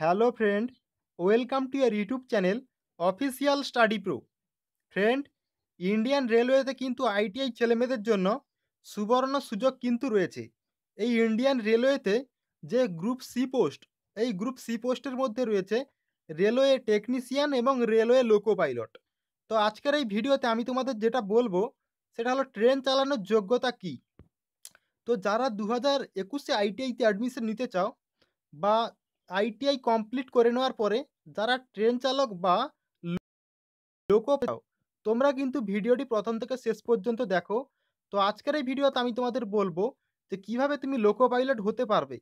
hello friend welcome to your YouTube channel official study pro friend Indian রেলওয়েতে কিন্তু ITI ছেলেমেয়েদের জন্য সুবর্ণ সুযোগ কিন্তু রয়েছে এই ইন্ডিয়ান রেলওয়েতে যে গ্রুপ সি পোস্ট এই গ্রুপ সি পোস্টের মধ্যে রয়েছে রেলওয়ে টেকনিশিয়ান এবং রেলওয়ে লোকো পাইলট তো আজকের এই ভিডিওতে আমি তোমাদের যেটা বলবো সেটা হলো ট্রেন চালানোর যোগ্যতা কি তো যারা দু হাজার একুশে আইটিআইতে অ্যাডমিশন নিতে চাও বা আইটিআই কমপ্লিট করে নেওয়ার পরে যারা ট্রেন চালক বা লোকো তোমরা কিন্তু ভিডিওটি প্রথম থেকে শেষ পর্যন্ত দেখো তো আজকের এই ভিডিওতে আমি তোমাদের বলবো যে কিভাবে তুমি লোকো পাইলট হতে পারবে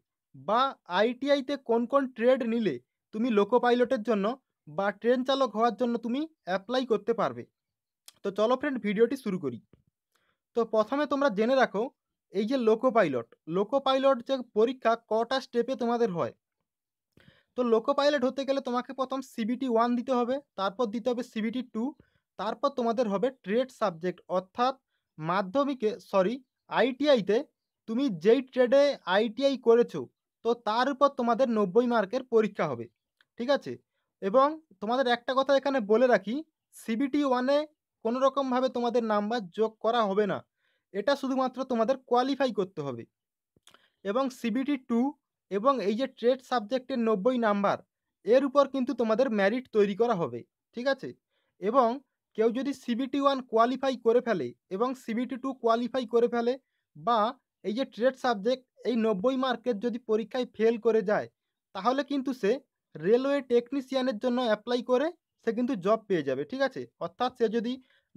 বা আইটিআইতে কোন কোন ট্রেড নিলে তুমি লোকো পাইলটের জন্য বা ট্রেন চালক হওয়ার জন্য তুমি অ্যাপ্লাই করতে পারবে তো চলো ফ্রেন্ড ভিডিওটি শুরু করি তো প্রথমে তোমরা জেনে রাখো এই যে লোকো পাইলট লোকো পাইলট যে পরীক্ষা কটা স্টেপে তোমাদের হয় তো লোকো পাইলট হতে গেলে তোমাকে প্রথম সিবিটি ওয়ান দিতে হবে তারপর দিতে হবে সিবিটি টু তারপর তোমাদের হবে ট্রেড সাবজেক্ট অর্থাৎ মাধ্যমিকে সরি আইটিআইতে তুমি যেই ট্রেডে আইটিআই করেছো তো তার উপর তোমাদের নব্বই মার্কের পরীক্ষা হবে ঠিক আছে এবং তোমাদের একটা কথা এখানে বলে রাখি সিবিটি ওয়ানে কোনো রকমভাবে তোমাদের নাম্বার যোগ করা হবে না এটা শুধুমাত্র তোমাদের কোয়ালিফাই করতে হবে এবং সিবিটি টু এবং এই যে ট্রেড সাবজেক্টের নব্বই নাম্বার এর উপর কিন্তু তোমাদের ম্যারিট তৈরি করা হবে ঠিক আছে এবং কেউ যদি সিবিটি ওয়ান কোয়ালিফাই করে ফেলে এবং সিবিটি টু কোয়ালিফাই করে ফেলে বা এই যে ট্রেড সাবজেক্ট এই নব্বই মার্কের যদি পরীক্ষায় ফেল করে যায় তাহলে কিন্তু সে রেলওয়ে টেকনিশিয়ানের জন্য অ্যাপ্লাই করে সে কিন্তু জব পেয়ে যাবে ঠিক আছে অর্থাৎ সে যদি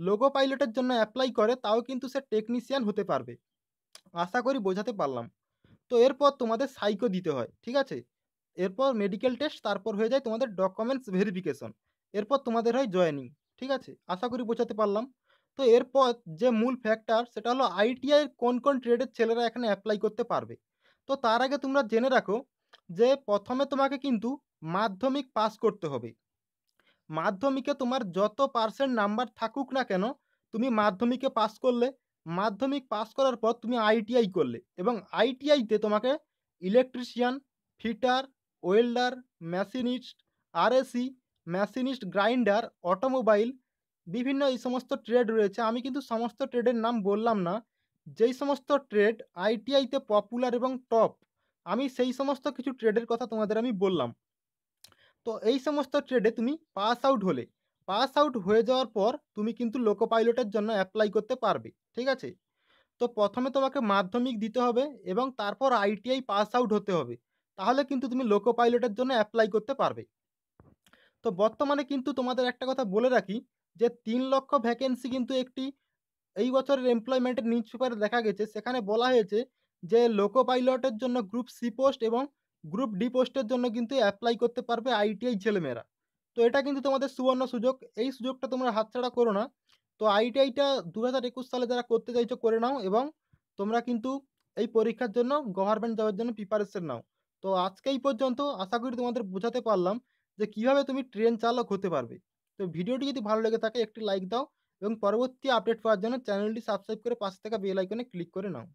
লোগো পাইলটের জন্য অ্যাপ্লাই করে তাও কিন্তু সে টেকনিশিয়ান হতে পারবে আশা করি বোঝাতে পারলাম তো এরপর তোমাদের সাইকো দিতে হয় ঠিক আছে এরপর মেডিকেল টেস্ট তারপর হয়ে যায় তোমাদের ডকুমেন্টস ভেরিফিকেশন এরপর তোমাদের হয় জয়েনিং ঠিক আছে আশা করি বোঝাতে পারলাম তো এরপর যে মূল ফ্যাক্টর সেটা হলো আইটিআই কোন কোন ট্রেডের ছেলেরা এখানে অ্যাপ্লাই করতে পারবে তো তার আগে তোমরা জেনে রাখো যে প্রথমে তোমাকে কিন্তু মাধ্যমিক পাস করতে হবে মাধ্যমিকে তোমার যত পার্সেন্ট নাম্বার থাকুক না কেন তুমি মাধ্যমিকে পাস করলে মাধ্যমিক পাস করার পর তুমি আইটিআই করলে এবং আইটিআইতে তোমাকে electrician fitter welder machinist RAC machinist grinder automobile বিভিন্ন এই সমস্ত ট্রেড রয়েছে আমি কিন্তু সমস্ত ট্রেডের নাম বললাম না যেই সমস্ত ট্রেড আইটিআইতে পপুলার এবং টপ আমি সেই সমস্ত কিছু ট্রেডের কথা তোমাদের আমি বললাম তো এই সমস্ত ট্রেডে তুমি পাস আউট হলে পাস আউট হয়ে যাওয়ার পর তুমি কিন্তু লোকো পাইলটের জন্য অ্যাপ্লাই করতে পারবে ঠিক আছে তো প্রথমে তোমাকে মাধ্যমিক দিতে হবে এবং তারপর আইটিআই পাস আউট হতে হবে তাহলে কিন্তু তুমি লোকো পাইলটের জন্য অ্যাপ্লাই করতে পারবে তো বর্তমানে কিন্তু তোমাদের একটা কথা বলে রাখি যে তিন লক্ষ ভ্যাকেন্সি কিন্তু একটি এই বছরের এমপ্লয়মেন্টের নিউজ পেপারে দেখা গেছে সেখানে বলা হয়েছে যে লোকো পাইলটের জন্য গ্রুপ সি পোস্ট এবং গ্রুপ ডি পোস্টের জন্য কিন্তু অ্যাপ্লাই করতে পারবে আইটিআই ছেলেমেয়েরা তো এটা কিন্তু তোমাদের সুবর্ণ সুযোগ এই সুযোগটা তোমরা হাতছাড়া করো না তো আইটিআইটা দু হাজার একুশ সালে যারা করতে চাইছো করে নাও এবং তোমরা কিন্তু এই পরীক্ষার জন্য গভর্নমেন্ট জবের জন্য প্রিপারেশন নাও তো আজকে এই পর্যন্ত আশা করি তোমাদের বোঝাতে পারলাম যে কিভাবে তুমি ট্রেন চালক হতে পারবে তো ভিডিওটি যদি ভালো লেগে থাকে একটি লাইক দাও এবং পরবর্তী আপডেট পাওয়ার জন্য চ্যানেলটি সাবস্ক্রাইব করে পাশে থাকা বেল আইকনে ক্লিক করে নাও